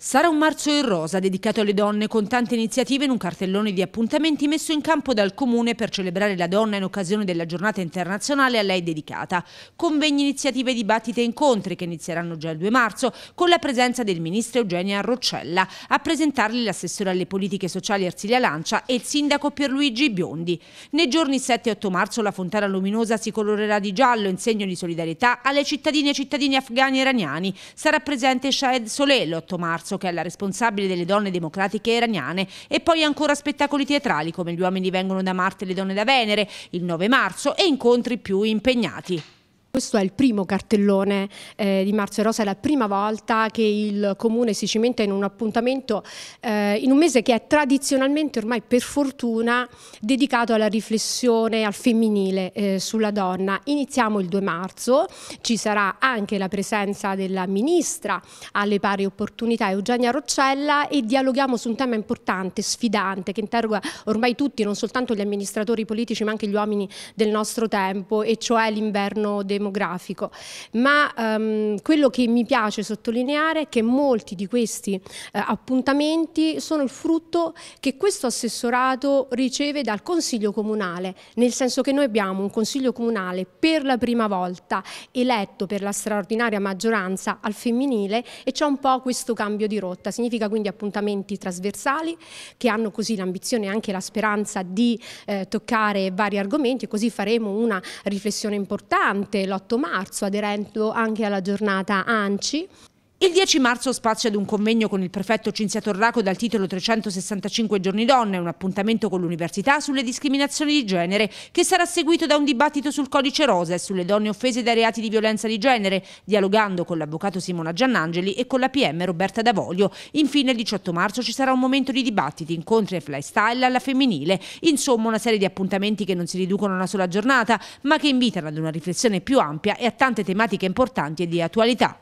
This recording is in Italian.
Sarà un marzo in rosa dedicato alle donne con tante iniziative in un cartellone di appuntamenti messo in campo dal Comune per celebrare la donna in occasione della giornata internazionale a lei dedicata. Convegni, iniziative, dibattiti e incontri che inizieranno già il 2 marzo con la presenza del ministro Eugenia Roccella a presentarli l'assessore alle politiche sociali Arsilia Lancia e il sindaco Pierluigi Biondi. Nei giorni 7 e 8 marzo la fontana luminosa si colorerà di giallo in segno di solidarietà alle cittadine e cittadini afghani e iraniani. Sarà presente Shahed Soleil l'8 marzo Palazzo, che è la responsabile delle donne democratiche iraniane, e poi ancora spettacoli teatrali come Gli uomini vengono da Marte e le donne da Venere, il 9 marzo, e incontri più impegnati. Questo è il primo cartellone eh, di e Rosa, è la prima volta che il Comune si cimenta in un appuntamento eh, in un mese che è tradizionalmente ormai per fortuna dedicato alla riflessione al femminile eh, sulla donna. Iniziamo il 2 marzo, ci sarà anche la presenza della Ministra alle pari opportunità Eugenia Roccella e dialoghiamo su un tema importante, sfidante, che interroga ormai tutti, non soltanto gli amministratori politici ma anche gli uomini del nostro tempo e cioè l'inverno democratico demografico, ma ehm, quello che mi piace sottolineare è che molti di questi eh, appuntamenti sono il frutto che questo assessorato riceve dal Consiglio Comunale, nel senso che noi abbiamo un Consiglio Comunale per la prima volta eletto per la straordinaria maggioranza al femminile e c'è un po' questo cambio di rotta, significa quindi appuntamenti trasversali che hanno così l'ambizione e anche la speranza di eh, toccare vari argomenti e così faremo una riflessione importante l'8 marzo, aderendo anche alla giornata ANCI. Il 10 marzo spazio ad un convegno con il prefetto Cinzia Torraco dal titolo 365 giorni donne, un appuntamento con l'università sulle discriminazioni di genere, che sarà seguito da un dibattito sul codice rosa e sulle donne offese dai reati di violenza di genere, dialogando con l'avvocato Simona Giannangeli e con la PM Roberta Davoglio. Infine il 18 marzo ci sarà un momento di dibattiti, incontri e flystyle alla femminile, insomma una serie di appuntamenti che non si riducono a una sola giornata, ma che invitano ad una riflessione più ampia e a tante tematiche importanti e di attualità.